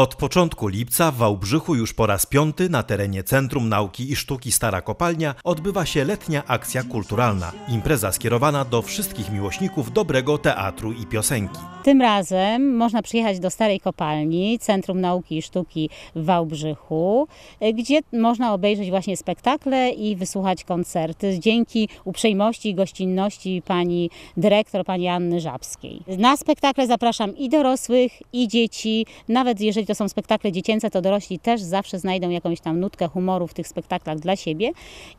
Od początku lipca w Wałbrzychu już po raz piąty na terenie Centrum Nauki i Sztuki Stara Kopalnia odbywa się letnia akcja kulturalna. Impreza skierowana do wszystkich miłośników dobrego teatru i piosenki. Tym razem można przyjechać do Starej Kopalni, Centrum Nauki i Sztuki w Wałbrzychu, gdzie można obejrzeć właśnie spektakle i wysłuchać koncerty dzięki uprzejmości i gościnności pani dyrektor, pani Anny Żabskiej. Na spektakle zapraszam i dorosłych, i dzieci, nawet jeżeli to są spektakle dziecięce, to dorośli też zawsze znajdą jakąś tam nutkę humoru w tych spektaklach dla siebie.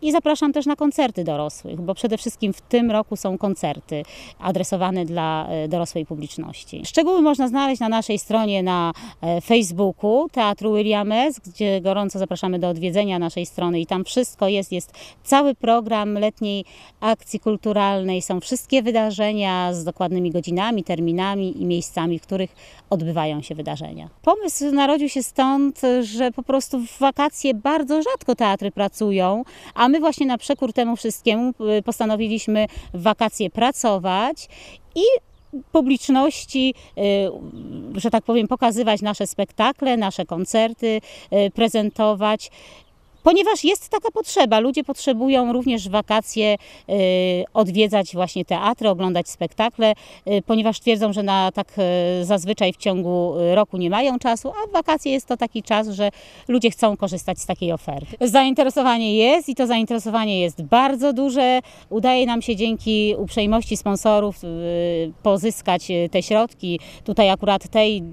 I zapraszam też na koncerty dorosłych, bo przede wszystkim w tym roku są koncerty adresowane dla e, dorosłej publiczności. Szczegóły można znaleźć na naszej stronie na e, Facebooku Teatru Williames, gdzie gorąco zapraszamy do odwiedzenia naszej strony i tam wszystko jest, jest cały program letniej akcji kulturalnej, są wszystkie wydarzenia z dokładnymi godzinami, terminami i miejscami, w których odbywają się wydarzenia. Pomysł pomysł narodził się stąd, że po prostu w wakacje bardzo rzadko teatry pracują, a my właśnie na przekór temu wszystkiemu y, postanowiliśmy w wakacje pracować i publiczności, y, że tak powiem, pokazywać nasze spektakle, nasze koncerty, y, prezentować ponieważ jest taka potrzeba. Ludzie potrzebują również wakacje y, odwiedzać właśnie teatry, oglądać spektakle, y, ponieważ twierdzą, że na tak y, zazwyczaj w ciągu roku nie mają czasu, a wakacje jest to taki czas, że ludzie chcą korzystać z takiej oferty. Zainteresowanie jest i to zainteresowanie jest bardzo duże. Udaje nam się dzięki uprzejmości sponsorów pozyskać te środki. Tutaj akurat tej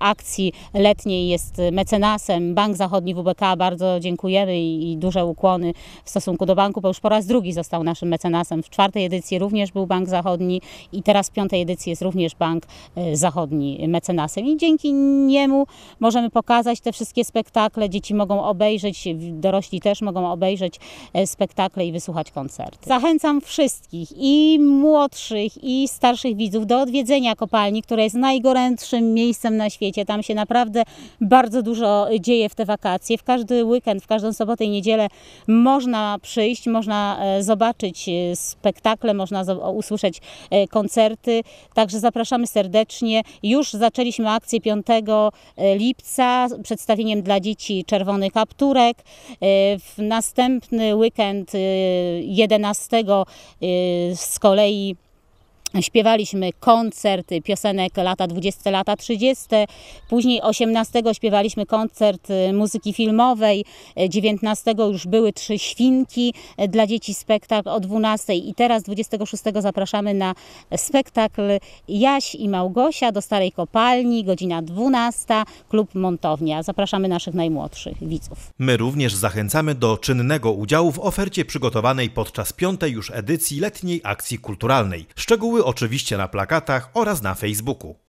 akcji letniej jest mecenasem Bank Zachodni WBK. Bardzo dziękujemy i, i duże ukłony w stosunku do banku, bo już po raz drugi został naszym mecenasem. W czwartej edycji również był Bank Zachodni i teraz w piątej edycji jest również Bank y, Zachodni mecenasem. I dzięki niemu możemy pokazać te wszystkie spektakle. Dzieci mogą obejrzeć, dorośli też mogą obejrzeć e, spektakle i wysłuchać koncerty. Zachęcam wszystkich i młodszych i starszych widzów do odwiedzenia kopalni, która jest najgorętszym miejscem na świecie. Tam się naprawdę bardzo dużo e, dzieje w te wakacje. W każdy weekend, w każdą sobotę i niedzielę można przyjść, można e, zobaczyć e, spektakle, można usłyszeć e, koncerty. Także zapraszamy serdecznie. Już zaczęliśmy akcję 5 lipca z przedstawieniem dla dzieci Czerwony Kapturek. W następny weekend 11 z kolei Śpiewaliśmy koncerty piosenek lata 20, lata 30. Później 18 śpiewaliśmy koncert y, muzyki filmowej. 19 y, już były trzy świnki y, dla dzieci spektakl o 12. I teraz 26 zapraszamy na spektakl Jaś i Małgosia do Starej Kopalni, godzina 12, klub Montownia. Zapraszamy naszych najmłodszych widzów. My również zachęcamy do czynnego udziału w ofercie przygotowanej podczas piątej już edycji letniej akcji kulturalnej. Szczegóły były oczywiście na plakatach oraz na Facebooku.